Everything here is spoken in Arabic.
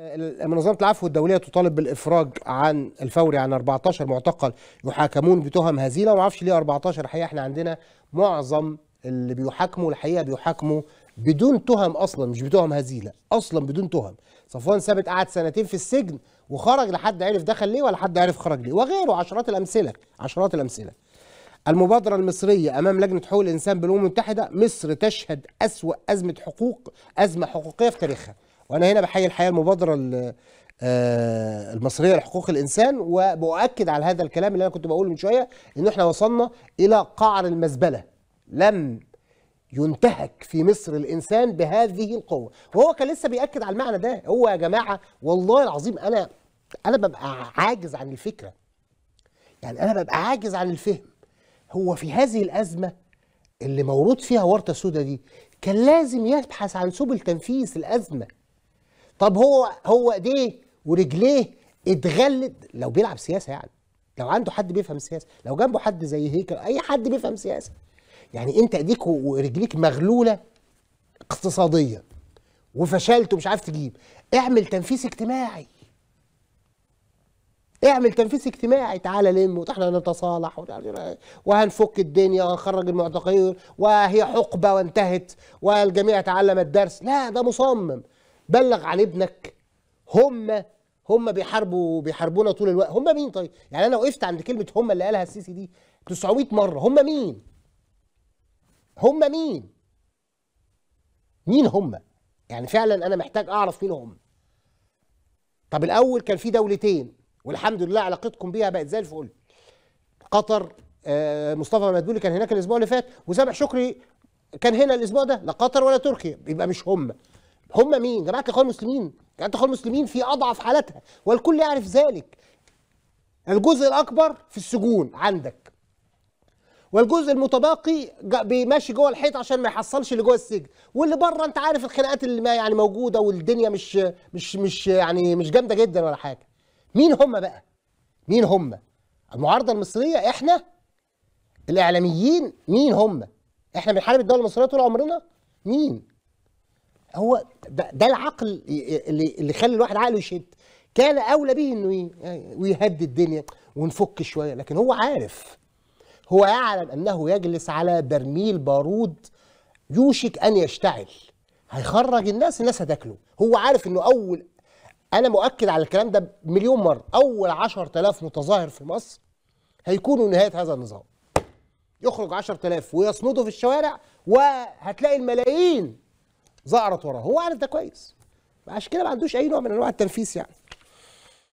آه، منظمة العفو الدولية تطالب بالإفراج عن الفوري عن 14 معتقل يحاكمون بتهم هزيلة وما اعرفش ليه 14 الحقيقة احنا عندنا معظم اللي بيحاكموا الحقيقة بيحاكموا بدون تهم أصلا مش بتهم هزيلة أصلا بدون تهم صفوان ثابت قعد سنتين في السجن وخرج لحد عرف دخل ليه ولا حد عرف خرج ليه وغيره عشرات الأمثلة عشرات الأمثلة المبادرة المصرية أمام لجنة حقوق الإنسان بالأمم المتحدة مصر تشهد أسوأ أزمة حقوق أزمة حقوقية في تاريخها وانا هنا بحيي الحقيقه المبادره آه، المصريه لحقوق الانسان وباكد على هذا الكلام اللي انا كنت بقوله من شويه ان احنا وصلنا الى قعر المزبله لم ينتهك في مصر الانسان بهذه القوه وهو كان لسه بياكد على المعنى ده هو يا جماعه والله العظيم انا انا ببقى عاجز عن الفكره يعني انا ببقى عاجز عن الفهم هو في هذه الازمه اللي مورود فيها ورطه سودا دي كان لازم يبحث عن سبل تنفيذ الازمه طب هو هو ايديه ورجليه اتغلت لو بيلعب سياسه يعني لو عنده حد بيفهم سياسه لو جنبه حد زي هيكل اي حد بيفهم سياسه يعني انت ايديك ورجليك مغلوله اقتصاديا وفشلت ومش عارف تجيب اعمل تنفيذ اجتماعي اعمل تنفيذ اجتماعي تعالى لم واحنا نتصالح إيه، وهنفك الدنيا وهنخرج المعتقلين وهي حقبه وانتهت والجميع تعلم الدرس لا ده مصمم بلغ عن ابنك هم هم بيحاربوا بيحاربونا طول الوقت هم مين طيب يعني انا وقفت عند كلمه هم اللي قالها السيسي دي 900 مره هم مين هم مين مين هم يعني فعلا انا محتاج اعرف مين هم طب الاول كان في دولتين والحمد لله علاقتكم بيها بقت زي الفل قطر آه، مصطفى مدبولي كان هناك الاسبوع اللي فات وسامح شكري كان هنا الاسبوع ده لا قطر ولا تركيا يبقى مش هم هم مين؟ جماعه الاخوان المسلمين جماعه الاخوان المسلمين في اضعف حالتها والكل يعرف ذلك الجزء الاكبر في السجون عندك والجزء المتباقي بيمشي جوه الحيط عشان ما يحصلش اللي جوه السجن واللي بره انت عارف الخناقات اللي ما يعني موجوده والدنيا مش مش مش يعني مش جامده جدا ولا حاجه مين هم بقى مين هم المعارضه المصريه احنا الاعلاميين مين هم احنا بنحارب الدوله المصريه طول عمرنا مين هو ده العقل اللي خلى الواحد عقله يشد كان اولى به انه آه، يهدي الدنيا ونفك شويه لكن هو عارف هو يعلم انه يجلس على برميل بارود يوشك ان يشتعل هيخرج الناس الناس هتاكله هو عارف انه اول انا مؤكد على الكلام ده مليون مره اول 10000 متظاهر في مصر هيكونوا نهايه هذا النظام يخرج 10000 ويصمدوا في الشوارع وهتلاقي الملايين زعرت وراه هو عارف ده كويس عشان كده ما عندوش اي نوع من انواع التنفيس يعني